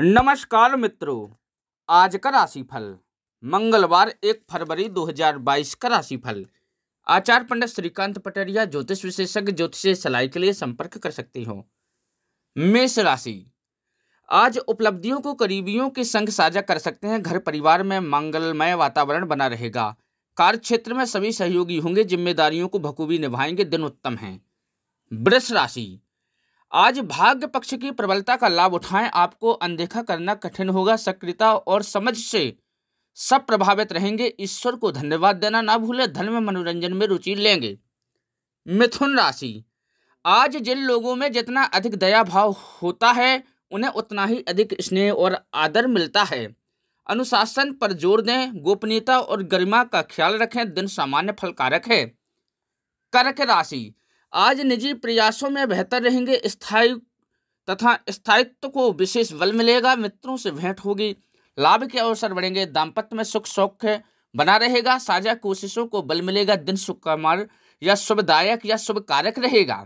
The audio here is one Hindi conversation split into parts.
नमस्कार मित्रों आज का राशिफल मंगलवार एक फरवरी 2022 का राशिफल आचार्य पंडित श्रीकांत पटरिया ज्योतिष विशेषज्ञ ज्योतिष सलाह के लिए संपर्क कर सकते हो मेष राशि आज उपलब्धियों को करीबियों के संग साझा कर सकते हैं घर परिवार में मंगलमय वातावरण बना रहेगा कार्य क्षेत्र में सभी सहयोगी होंगे जिम्मेदारियों को बखूबी निभाएंगे दिन उत्तम हैं वृष राशि आज भाग्य पक्ष की प्रबलता का लाभ उठाएं आपको अनदेखा करना कठिन होगा सक्रियता और समझ से सब प्रभावित रहेंगे ईश्वर को धन्यवाद देना ना भूलें धन में मनोरंजन में रुचि लेंगे मिथुन राशि आज जिन लोगों में जितना अधिक दया भाव होता है उन्हें उतना ही अधिक स्नेह और आदर मिलता है अनुशासन पर जोर दें गोपनीयता और गरिमा का ख्याल रखें दिन सामान्य फलकारक है कर्क राशि आज निजी प्रयासों में बेहतर रहेंगे स्थायी तथा स्थायित्व को विशेष बल मिलेगा मित्रों से भेंट होगी लाभ के अवसर बढ़ेंगे दाम्पत्य में सुख सौख बना रहेगा साझा कोशिशों को बल मिलेगा दिन सुखमार या शुभदायक या शुभ कारक रहेगा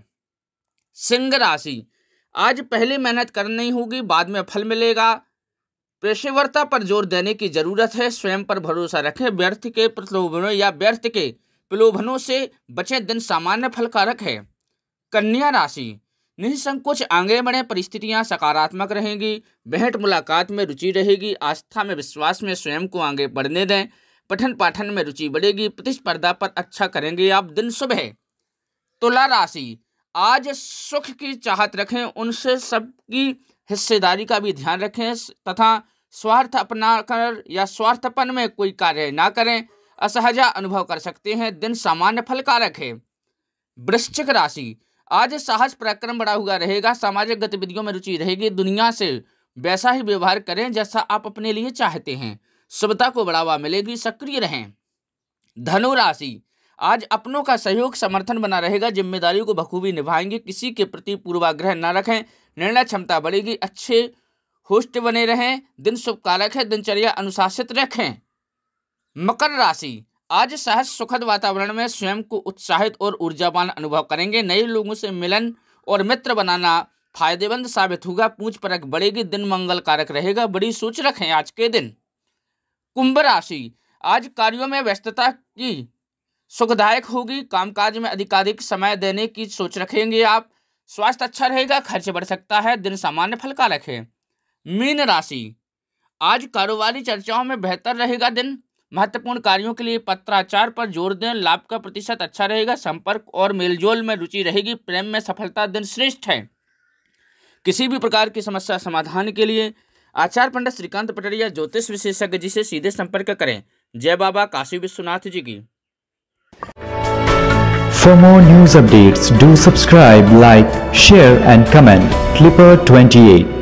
सिंह राशि आज पहले मेहनत करनी होगी बाद में फल मिलेगा पेशेवरता पर जोर देने की जरूरत है स्वयं पर भरोसा रखें व्यर्थ के प्रलोभनों या व्यर्थ के प्रलोभनों से बचे दिन सामान्य फलकारक है कन्या राशि निसंकोच आगे बढ़े परिस्थितियां सकारात्मक रहेंगी बेहट मुलाकात में रुचि रहेगी आस्था में विश्वास में स्वयं को आगे बढ़ने दें पठन पाठन में रुचि बढ़ेगी प्रतिस्पर्धा पर अच्छा करेंगे आप दिन शुभ है तुला राशि आज सुख की चाहत रखें उनसे सबकी हिस्सेदारी का भी ध्यान रखें तथा स्वार्थ अपना कर या स्वार्थपन में कोई कार्य ना करें असहजा अनुभव कर सकते हैं दिन सामान्य फल कारक है वृश्चिक राशि आज साहस पराक्रम बढ़ा हुआ रहेगा सामाजिक गतिविधियों में रुचि रहेगी दुनिया से वैसा ही व्यवहार करें जैसा आप अपने लिए चाहते हैं शुभता को बढ़ावा मिलेगी सक्रिय रहें धनु राशि आज अपनों का सहयोग समर्थन बना रहेगा जिम्मेदारियों को बखूबी निभाएंगे किसी के प्रति पूर्वाग्रह न रखें निर्णय क्षमता बढ़ेगी अच्छे होस्ट बने रहें दिन शुभ कारक है दिनचर्या अनुशासित रखें मकर राशि आज सहज सुखद वातावरण में स्वयं को उत्साहित और ऊर्जावान अनुभव करेंगे नए लोगों से मिलन और मित्र बनाना फायदेमंद साबित होगा पूछ परख बढ़ेगी दिन मंगल कारक रहेगा बड़ी सोच रखें आज के दिन कुंभ राशि आज कार्यों में व्यस्तता की सुखदायक होगी कामकाज में अधिकाधिक समय देने की सोच रखेंगे आप स्वास्थ्य अच्छा रहेगा खर्च बढ़ सकता है दिन सामान्य फल का रखें मीन राशि आज कारोबारी चर्चाओं में बेहतर रहेगा दिन महत्वपूर्ण कार्यों के लिए पत्राचार पर जोर दें लाभ का प्रतिशत अच्छा रहेगा संपर्क और मेलजोल में रुचि रहेगी प्रेम में सफलता दिन श्रेष्ठ है किसी भी प्रकार की समस्या समाधान के लिए आचार्य पंडित श्रीकांत पटरिया ज्योतिष विशेषज्ञ जी से सीधे संपर्क करें जय बाबा काशी विश्वनाथ जी की For more news updates, do subscribe, like, share and comment. Clipper 28